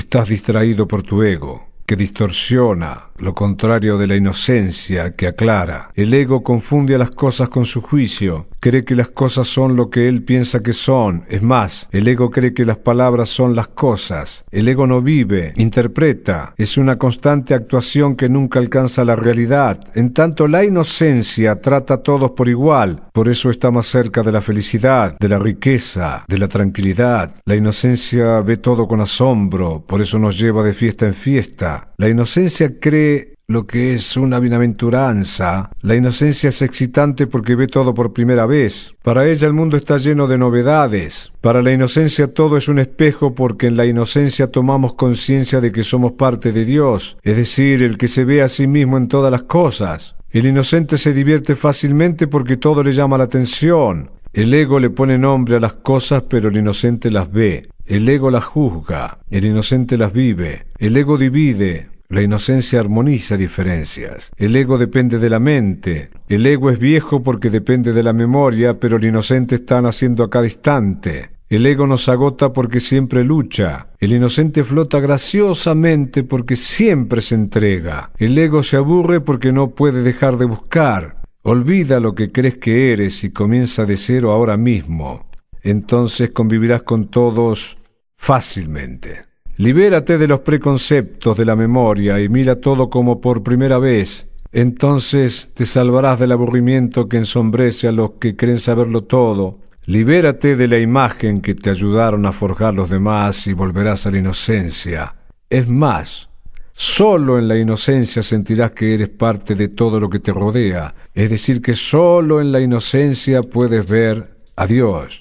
Estás distraído por tu ego que distorsiona, lo contrario de la inocencia que aclara. El ego confunde a las cosas con su juicio, cree que las cosas son lo que él piensa que son. Es más, el ego cree que las palabras son las cosas. El ego no vive, interpreta, es una constante actuación que nunca alcanza la realidad. En tanto, la inocencia trata a todos por igual, por eso está más cerca de la felicidad, de la riqueza, de la tranquilidad. La inocencia ve todo con asombro, por eso nos lleva de fiesta en fiesta. La inocencia cree lo que es una bienaventuranza. La inocencia es excitante porque ve todo por primera vez. Para ella el mundo está lleno de novedades. Para la inocencia todo es un espejo porque en la inocencia tomamos conciencia de que somos parte de Dios, es decir, el que se ve a sí mismo en todas las cosas. El inocente se divierte fácilmente porque todo le llama la atención. El ego le pone nombre a las cosas, pero el inocente las ve. El ego las juzga, el inocente las vive, el ego divide, la inocencia armoniza diferencias. El ego depende de la mente. El ego es viejo porque depende de la memoria, pero el inocente está naciendo a cada instante. El ego nos agota porque siempre lucha. El inocente flota graciosamente porque siempre se entrega. El ego se aburre porque no puede dejar de buscar. Olvida lo que crees que eres y comienza de cero ahora mismo. Entonces convivirás con todos fácilmente. Libérate de los preconceptos de la memoria y mira todo como por primera vez. Entonces te salvarás del aburrimiento que ensombrece a los que creen saberlo todo. Libérate de la imagen que te ayudaron a forjar los demás y volverás a la inocencia. Es más, Solo en la inocencia sentirás que eres parte de todo lo que te rodea, es decir, que solo en la inocencia puedes ver a Dios.